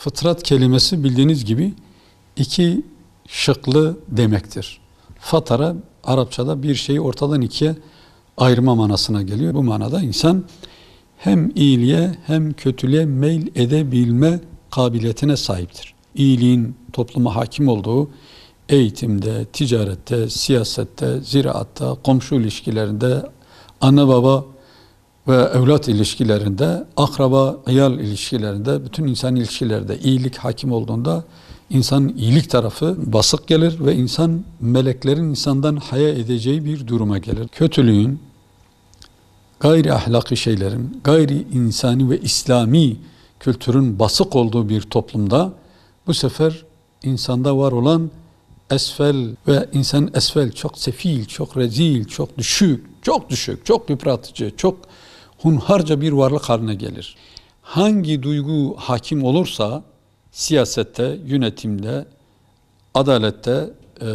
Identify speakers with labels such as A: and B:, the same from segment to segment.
A: Fıtrat kelimesi bildiğiniz gibi iki şıklı demektir. Fatara Arapçada bir şeyi ortadan ikiye ayırma manasına geliyor. Bu manada insan hem iyiliğe hem kötülüğe meyil edebilme kabiliyetine sahiptir. İyiliğin topluma hakim olduğu eğitimde, ticarette, siyasette, ziraatta, komşu ilişkilerinde, anne baba ve evlat ilişkilerinde, akraba, iyal ilişkilerinde, bütün insan ilişkilerinde iyilik hakim olduğunda insan iyilik tarafı basık gelir ve insan meleklerin insandan haya edeceği bir duruma gelir. Kötülüğün, gayri ahlaki şeylerin, gayri insani ve İslami kültürün basık olduğu bir toplumda bu sefer insanda var olan esfel ve insan esfel çok sefil, çok rezil, çok düşük, çok düşük, çok yıpratıcı, çok hunharca bir varlık haline gelir. Hangi duygu hakim olursa siyasette, yönetimde, adalette, e,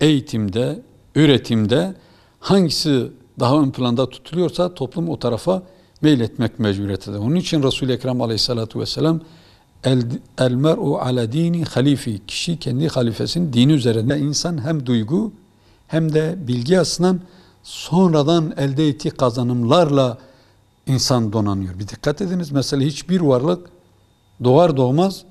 A: eğitimde, üretimde hangisi daha ön planda tutuluyorsa toplum o tarafa meyletmek mecburiyetindedir. Onun için Resul-i Ekrem aleyhissalatu vesselam el, el mer'u ala dini halifi kişi kendi halifesinin dini üzerinde insan hem duygu hem de bilgi aslında sonradan elde ettiği kazanımlarla insan donanıyor. Bir dikkat ediniz mesela hiçbir varlık doğar doğmaz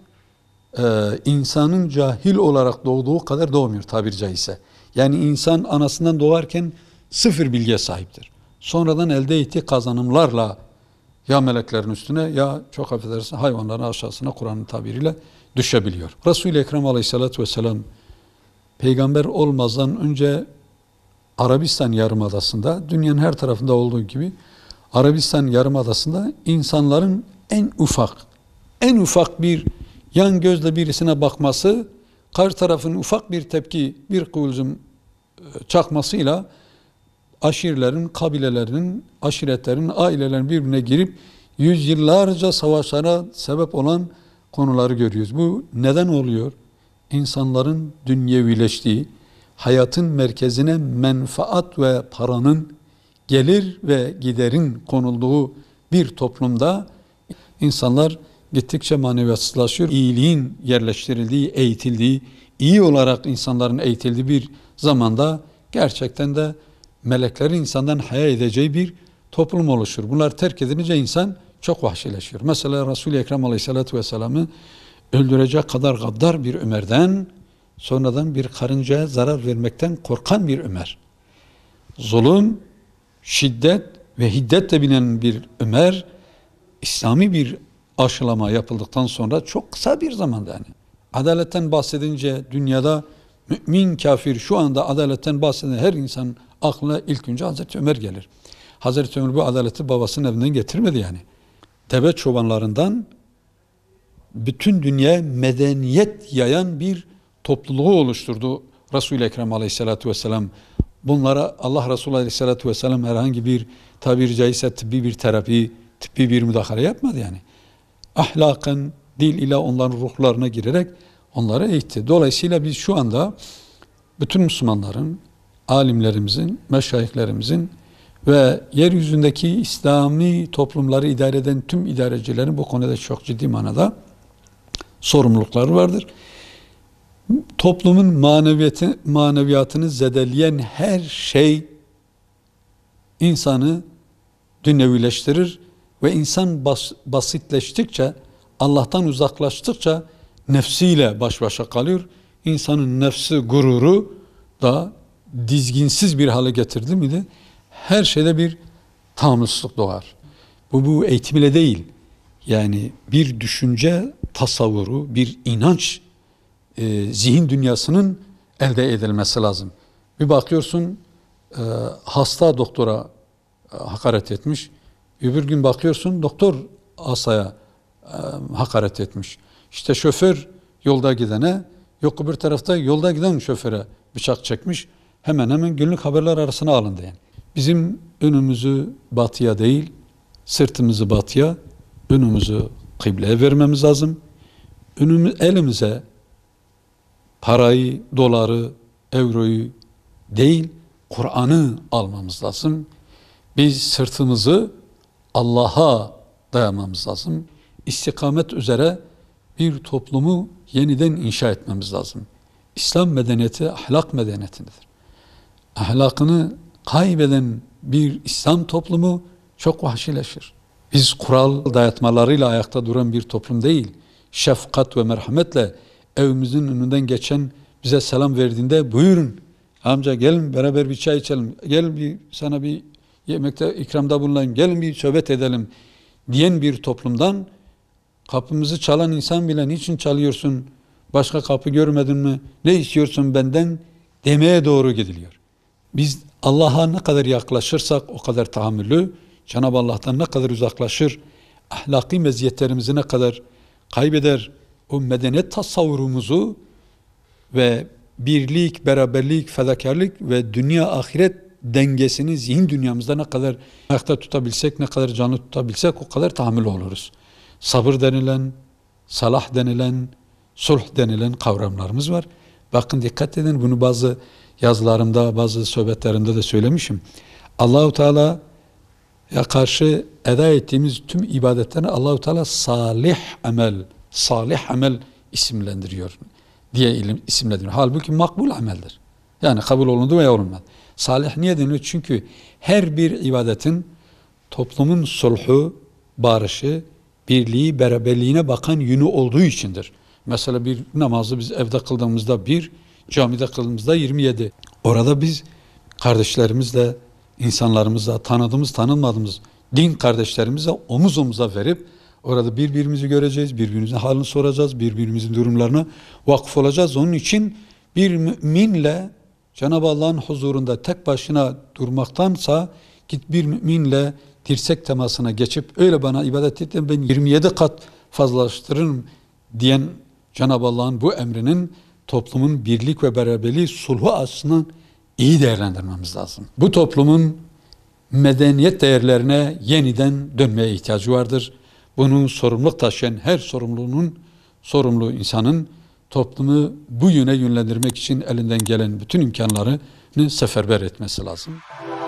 A: e, insanın cahil olarak doğduğu kadar doğmuyor tabir caizse. Yani insan anasından doğarken sıfır bilgiye sahiptir. Sonradan elde ettiği kazanımlarla ya meleklerin üstüne ya çok affedersin hayvanların aşağısına Kur'an'ın tabiriyle düşebiliyor. Resul-i Ekrem aleyhissalatü vesselam peygamber olmazdan önce Arabistan yarımadasında dünyanın her tarafında olduğu gibi Arabistan Yarımadası'nda insanların en ufak, en ufak bir yan gözle birisine bakması, karşı tarafın ufak bir tepki, bir kıvılcım e, çakmasıyla aşirlerin, kabilelerin, aşiretlerin, ailelerin birbirine girip yüzyıllarca savaşlara sebep olan konuları görüyoruz. Bu neden oluyor? İnsanların dünyevileştiği, hayatın merkezine menfaat ve paranın gelir ve giderin konulduğu bir toplumda insanlar gittikçe maneviyatsızlaşıyor. İyiliğin yerleştirildiği, eğitildiği, iyi olarak insanların eğitildiği bir zamanda gerçekten de meleklerin insandan haya edeceği bir toplum oluşur. Bunlar terk edince insan çok vahşileşiyor. Mesela Resul-i Ekrem Aleyhisselatü Vesselam'ı öldürecek kadar gaddar bir Ömer'den, sonradan bir karıncaya zarar vermekten korkan bir Ömer. Zulüm şiddet ve hiddetle bilinen bir Ömer İslami bir aşılama yapıldıktan sonra çok kısa bir zamanda yani adaletten bahsedince dünyada mümin kafir şu anda adaletten bahseden her insan aklına ilk önce Hazreti Ömer gelir. Hazreti Ömer bu adaleti babasının evinden getirmedi yani. Tebe çobanlarından bütün dünyaya medeniyet yayan bir topluluğu oluşturdu Resul-i Ekrem Aleyhisselatü Vesselam Bunlara Allah Resulü Aleyhisselatü Vesselam herhangi bir tabir caizse tıbbi bir terapi, tıbbi bir müdahale yapmadı yani. Ahlakın dil ile onların ruhlarına girerek onları eğitti. Dolayısıyla biz şu anda bütün Müslümanların, alimlerimizin, meşayihlerimizin ve yeryüzündeki İslami toplumları idare eden tüm idarecilerin bu konuda çok ciddi manada sorumlulukları vardır toplumun maneviyatı, maneviyatını zedeleyen her şey insanı dünyevileştirir ve insan bas, basitleştikçe, Allah'tan uzaklaştıkça nefsiyle baş başa kalıyor. İnsanın nefsi, gururu da dizginsiz bir hale getirdi miydi? Her şeyde bir tahammülsüzlük doğar. Bu, bu eğitim değil. Yani bir düşünce tasavvuru, bir inanç e, zihin dünyasının elde edilmesi lazım. Bir bakıyorsun e, hasta doktora e, hakaret etmiş. Öbür gün bakıyorsun doktor asaya e, hakaret etmiş. İşte şoför yolda gidene yok bir tarafta yolda giden şoföre bıçak çekmiş. Hemen hemen günlük haberler arasına alındı yani. Bizim önümüzü batıya değil, sırtımızı batıya, önümüzü kıbleye vermemiz lazım. Önümü, elimize parayı, doları, euroyu değil Kur'an'ı almamız lazım. Biz sırtımızı Allah'a dayamamız lazım. İstikamet üzere bir toplumu yeniden inşa etmemiz lazım. İslam medeniyeti ahlak medeniyetidir. Ahlakını kaybeden bir İslam toplumu çok vahşileşir. Biz kural dayatmalarıyla ayakta duran bir toplum değil, şefkat ve merhametle evimizin önünden geçen bize selam verdiğinde buyurun amca gelin beraber bir çay içelim. gelin bir sana bir yemekte ikramda bulunayım. Gelin bir sohbet edelim diyen bir toplumdan kapımızı çalan insan bile niçin çalıyorsun? Başka kapı görmedin mi? Ne istiyorsun benden? demeye doğru gidiliyor. Biz Allah'a ne kadar yaklaşırsak o kadar tahammülü Cenab-ı Allah'tan ne kadar uzaklaşır, ahlaki meziyetlerimizi ne kadar kaybeder, o medeniyet tasavvurumuzu ve birlik, beraberlik, fedakarlık ve dünya ahiret dengesini zihin dünyamızda ne kadar ayakta tutabilsek, ne kadar canlı tutabilsek o kadar tahammül oluruz. Sabır denilen, salah denilen, sulh denilen kavramlarımız var. Bakın dikkat edin bunu bazı yazılarımda, bazı sohbetlerimde de söylemişim. Allahu Teala ya karşı eda ettiğimiz tüm ibadetlerine Allahu Teala salih amel salih amel isimlendiriyor diye ilim, isimlendiriyor. Halbuki makbul ameldir. Yani kabul olundu veya olunmadı. Salih niye deniyor? Çünkü her bir ibadetin toplumun sulhu, barışı, birliği, beraberliğine bakan yönü olduğu içindir. Mesela bir namazı biz evde kıldığımızda bir, camide kıldığımızda 27. Orada biz kardeşlerimizle, insanlarımızla, tanıdığımız, tanınmadığımız din kardeşlerimize omuz omuza verip Orada birbirimizi göreceğiz, birbirimizin halini soracağız, birbirimizin durumlarını vakıf olacağız. Onun için bir müminle Cenab-ı Allah'ın huzurunda tek başına durmaktansa git bir müminle dirsek temasına geçip öyle bana ibadet ettim ben 27 kat fazlalaştırırım diyen Cenab-ı Allah'ın bu emrinin toplumun birlik ve beraberliği sulhu aslında iyi değerlendirmemiz lazım. Bu toplumun medeniyet değerlerine yeniden dönmeye ihtiyacı vardır. Bunun sorumluluk taşıyan her sorumluluğunun sorumlu insanın toplumu bu yöne yönlendirmek için elinden gelen bütün imkanlarını seferber etmesi lazım.